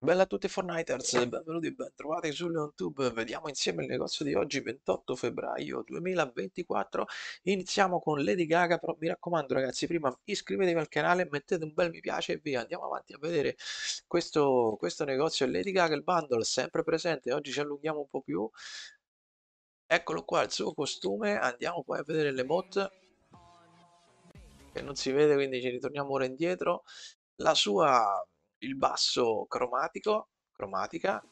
Bella a tutti Fortniters, eh. benvenuti e bentrovati su YouTube, vediamo insieme il negozio di oggi 28 febbraio 2024, iniziamo con Lady Gaga, però mi raccomando ragazzi prima iscrivetevi al canale, mettete un bel mi piace e via, andiamo avanti a vedere questo, questo negozio Lady Gaga, il bundle sempre presente, oggi ci allunghiamo un po' più, eccolo qua il suo costume, andiamo poi a vedere le mod che non si vede quindi ci ritorniamo ora indietro, la sua il basso cromatico, cromatica,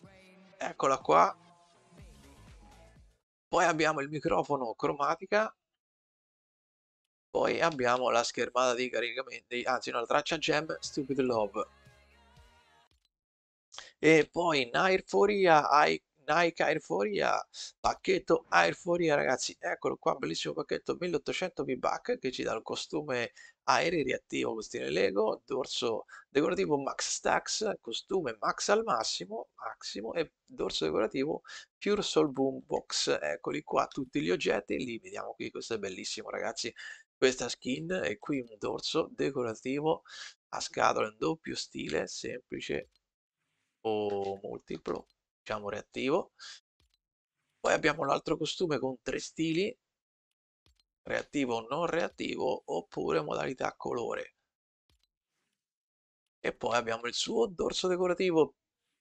eccola qua. Poi abbiamo il microfono cromatica, poi abbiamo la schermata di caricamento, anzi una no, traccia gem Stupid Love. E poi Nairforia, Nike Airforia, pacchetto Airforia ragazzi, eccolo qua, bellissimo pacchetto 1800 V-Buck che ci dà il costume aereo reattivo con stile Lego, dorso decorativo Max Stax, costume Max al massimo, Maximo e dorso decorativo Pure Soul Boom Box. Eccoli qua tutti gli oggetti, li vediamo qui, questo è bellissimo ragazzi, questa skin e qui un dorso decorativo a scatola in doppio stile, semplice o multiplo, diciamo reattivo. Poi abbiamo l'altro costume con tre stili, reattivo o non reattivo oppure modalità colore. E poi abbiamo il suo dorso decorativo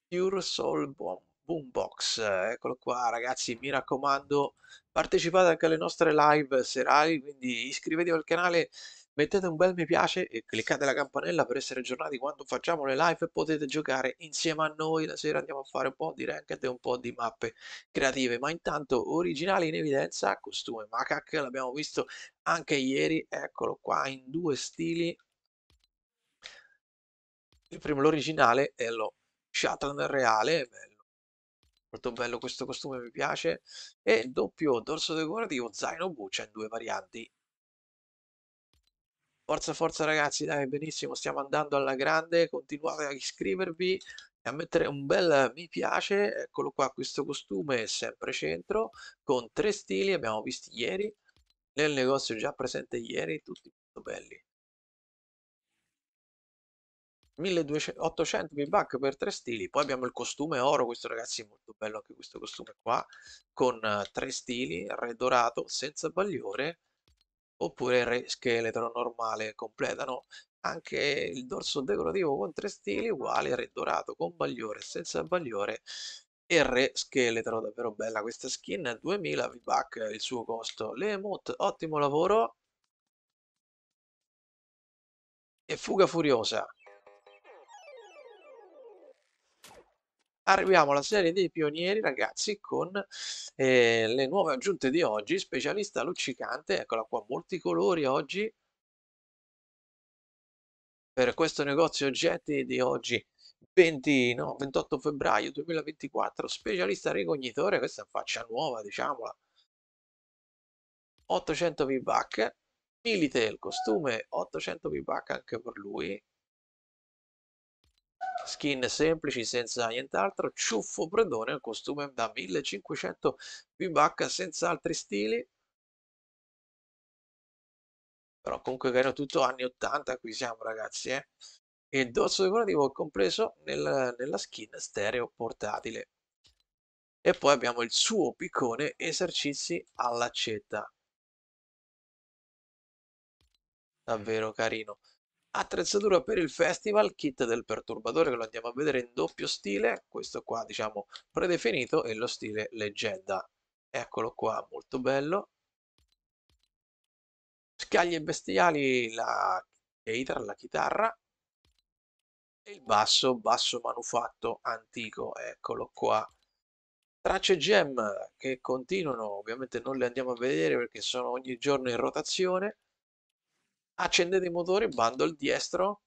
Pure Soul Bomb. Boombox, eccolo qua ragazzi, mi raccomando partecipate anche alle nostre live serali, quindi iscrivetevi al canale Mettete un bel mi piace e cliccate la campanella per essere aggiornati quando facciamo le live e potete giocare insieme a noi. La sera andiamo a fare un po' di ranked e un po' di mappe creative, ma intanto originale in evidenza, costume macac, l'abbiamo visto anche ieri, eccolo qua in due stili. Il primo l'originale è lo Shatran reale, bello molto bello questo costume mi piace e il doppio dorso decorativo zaino buccia in due varianti Forza, forza ragazzi, dai, benissimo, stiamo andando alla grande, continuate a iscrivervi e a mettere un bel mi piace, eccolo qua, questo costume è sempre centro, con tre stili, abbiamo visti ieri, nel negozio già presente ieri, tutti molto belli. 1800 V-Buck per tre stili, poi abbiamo il costume oro, questo ragazzi è molto bello anche questo costume qua, con eh, tre stili, re dorato, senza bagliore, oppure il re scheletro normale completano anche il dorso decorativo con tre stili uguali re dorato con bagliore senza bagliore e re scheletro davvero bella questa skin 2000 v-buck il suo costo le emote ottimo lavoro e fuga furiosa Arriviamo alla serie dei pionieri, ragazzi, con eh, le nuove aggiunte di oggi. Specialista luccicante, eccola qua, molti colori oggi. Per questo negozio oggetti di oggi, 20, no, 28 febbraio 2024. Specialista ricognitore, questa è faccia nuova, diciamola. 800 V-Buck. Milite, il costume, 800 V-Buck anche per lui skin semplici senza nient'altro, ciuffo predone, un costume da 1500 VBH senza altri stili, però comunque carino tutto anni 80 qui siamo ragazzi eh? e il dorso decorativo è compreso nel, nella skin stereo portatile e poi abbiamo il suo piccone esercizi all'accetta mm. davvero carino attrezzatura per il festival, kit del perturbatore che lo andiamo a vedere in doppio stile, questo qua diciamo predefinito e lo stile leggenda. Eccolo qua, molto bello. Scaglie bestiali, la guitar, la chitarra. E il basso, basso manufatto antico, eccolo qua. Tracce gem che continuano, ovviamente non le andiamo a vedere perché sono ogni giorno in rotazione accendete i motori bundle diestro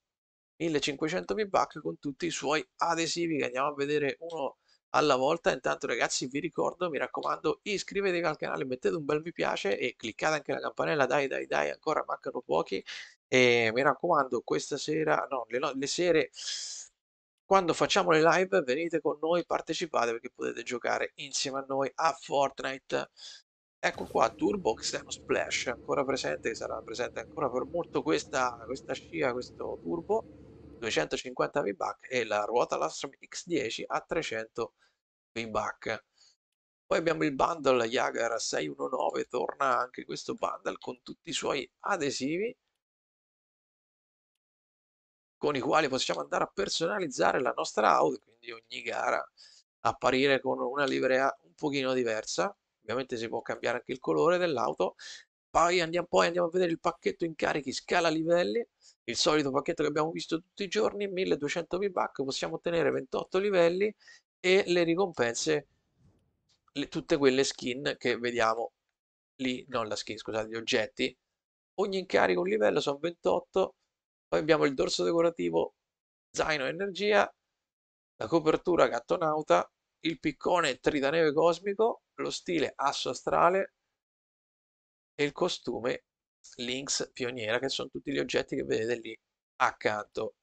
1500 V-Buck con tutti i suoi adesivi che andiamo a vedere uno alla volta. Intanto ragazzi vi ricordo, mi raccomando, iscrivetevi al canale, mettete un bel mi piace e cliccate anche la campanella, dai dai dai, ancora mancano pochi. E mi raccomando, questa sera, no, le, no, le sere, quando facciamo le live venite con noi, partecipate perché potete giocare insieme a noi a Fortnite. Ecco qua Turbo Xeno Splash, ancora presente, sarà presente ancora per molto questa, questa scia, questo turbo, 250 V-Buck e la ruota Lastrum X10 a 300 V-Buck. Poi abbiamo il bundle Jagger 619, torna anche questo bundle con tutti i suoi adesivi con i quali possiamo andare a personalizzare la nostra auto, quindi ogni gara apparire con una livrea un pochino diversa ovviamente si può cambiare anche il colore dell'auto poi andiamo, poi andiamo, a vedere il pacchetto incarichi scala livelli il solito pacchetto che abbiamo visto tutti i giorni 1200 V-Buck, possiamo ottenere 28 livelli e le ricompense le, tutte quelle skin che vediamo lì, non la skin scusate, gli oggetti ogni incarico un livello sono 28 poi abbiamo il dorso decorativo zaino energia la copertura gattonauta il piccone tritaneve cosmico, lo stile asso astrale e il costume Lynx pioniera, che sono tutti gli oggetti che vedete lì accanto.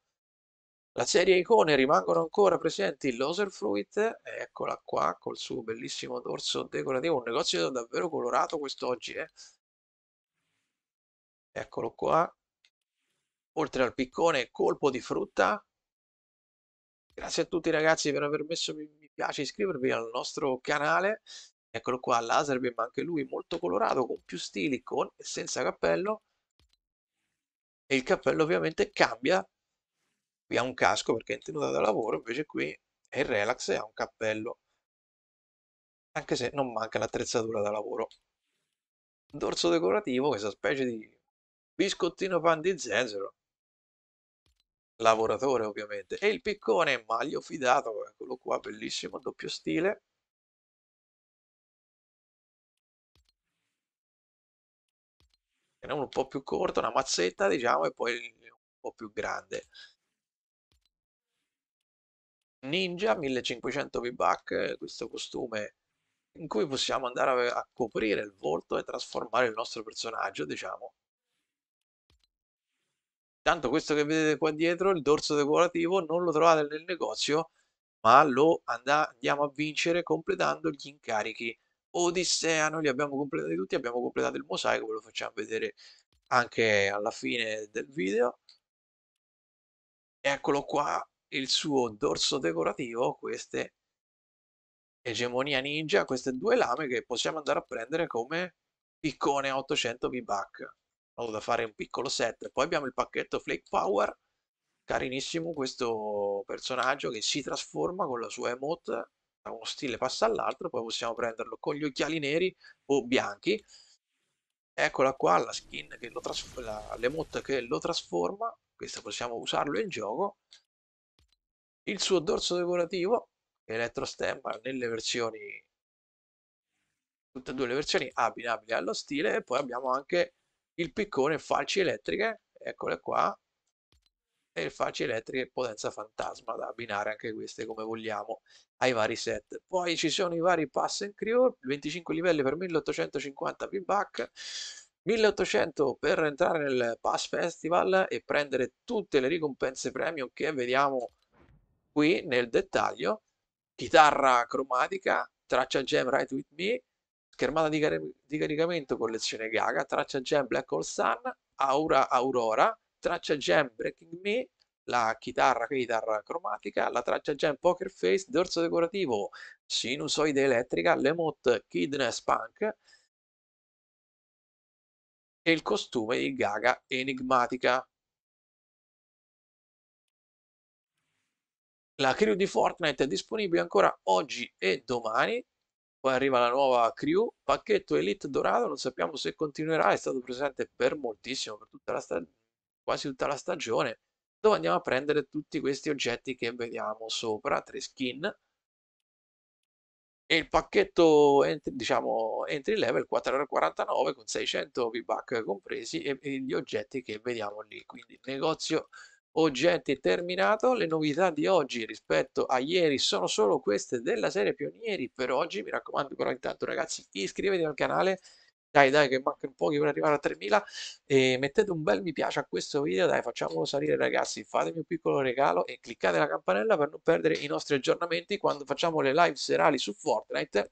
La serie icone rimangono ancora presenti l'Oserfruit, eccola qua col suo bellissimo dorso decorativo, un negozio davvero colorato quest'oggi, eh? eccolo qua, oltre al piccone colpo di frutta. Grazie a tutti ragazzi per aver messo mi piace iscrivervi al nostro canale, eccolo qua Laserbeam, anche lui molto colorato, con più stili, con e senza cappello, e il cappello ovviamente cambia, qui ha un casco perché è in tenuta da lavoro, invece qui è in relax e ha un cappello, anche se non manca l'attrezzatura da lavoro. Dorso decorativo, questa specie di biscottino pan di zenzero, lavoratore ovviamente, e il piccone maglio fidato, eccolo qua, bellissimo, doppio stile. un po' più corto, una mazzetta, diciamo, e poi un po' più grande. Ninja, 1500 V-Buck, questo costume in cui possiamo andare a coprire il volto e trasformare il nostro personaggio, diciamo. Tanto questo che vedete qua dietro, il dorso decorativo, non lo trovate nel negozio, ma lo andiamo a vincere completando gli incarichi Odissea, noi li abbiamo completati tutti, abbiamo completato il mosaico, ve lo facciamo vedere anche alla fine del video. Eccolo qua, il suo dorso decorativo, queste egemonia ninja, queste due lame che possiamo andare a prendere come piccone 800 V-Buck. Ho da fare un piccolo set, poi abbiamo il pacchetto Flake Power, Carinissimo questo personaggio che si trasforma con la sua emote da uno stile passa all'altro, poi possiamo prenderlo con gli occhiali neri o bianchi. Eccola qua la skin che lo trasforma, l'emote che lo trasforma, questa possiamo usarlo in gioco. Il suo dorso decorativo, elettro stemma nelle versioni tutte e due le versioni abbinabili allo stile e poi abbiamo anche il piccone falci elettriche eccole qua e il Falci Elettriche Potenza Fantasma da abbinare anche queste come vogliamo ai vari set. Poi ci sono i vari Pass and Crew, 25 livelli per 1850 V-Buck, 1800 per entrare nel Pass Festival e prendere tutte le ricompense premium che vediamo qui nel dettaglio. Chitarra cromatica, traccia gem Right With Me, schermata di, car- di caricamento collezione Gaga, traccia gem Black Hole Sun, Aura Aurora, traccia jam Breaking Me, la chitarra, chitarra cromatica, la traccia jam Poker Face, dorso decorativo, sinusoide elettrica, l'emote Kidness Punk e il costume di Gaga enigmatica. La crew di Fortnite è disponibile ancora oggi e domani. Poi arriva la nuova crew, pacchetto Elite Dorado, non sappiamo se continuerà, è stato presente per moltissimo, per tutta la stagione quasi tutta la stagione, dove andiamo a prendere tutti questi oggetti che vediamo sopra, tre skin, e il pacchetto diciamo entry level 4,49 con 600 V-Buck compresi e, e gli oggetti che vediamo lì, quindi negozio oggetti terminato. Le novità di oggi rispetto a ieri sono solo queste della serie Pionieri per oggi. Mi raccomando, però, intanto, ragazzi, iscrivetevi al canale dai dai che mancano pochi per arrivare a 3000 e mettete un bel mi piace a questo video dai facciamolo salire ragazzi fatemi un piccolo regalo e cliccate la campanella per non perdere i nostri aggiornamenti quando facciamo le live serali su Fortnite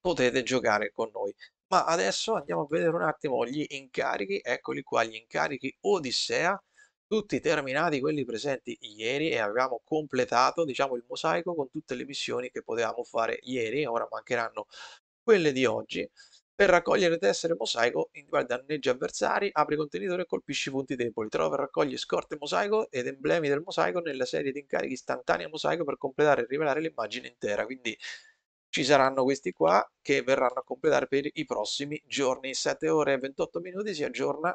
potete giocare con noi ma adesso andiamo a vedere un attimo gli incarichi eccoli qua gli incarichi Odissea tutti terminati quelli presenti ieri e avevamo completato diciamo il mosaico con tutte le missioni che potevamo fare ieri ora mancheranno quelle di oggi per raccogliere tessere mosaico, in individua danneggi avversari, apri contenitore e colpisci punti deboli. Trova e raccoglie scorte mosaico ed emblemi del mosaico nella serie di incarichi istantanea mosaico per completare e rivelare l'immagine intera. Quindi ci saranno questi qua che verranno a completare per i prossimi giorni. 7 ore e 28 minuti si aggiorna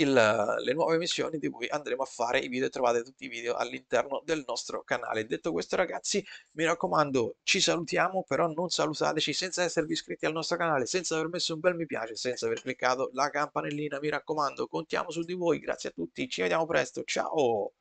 il, le nuove missioni di cui andremo a fare i video trovate tutti i video all'interno del nostro canale detto questo ragazzi mi raccomando ci salutiamo però non salutateci senza esservi iscritti al nostro canale senza aver messo un bel mi piace senza aver cliccato la campanellina mi raccomando contiamo su di voi grazie a tutti ci vediamo presto ciao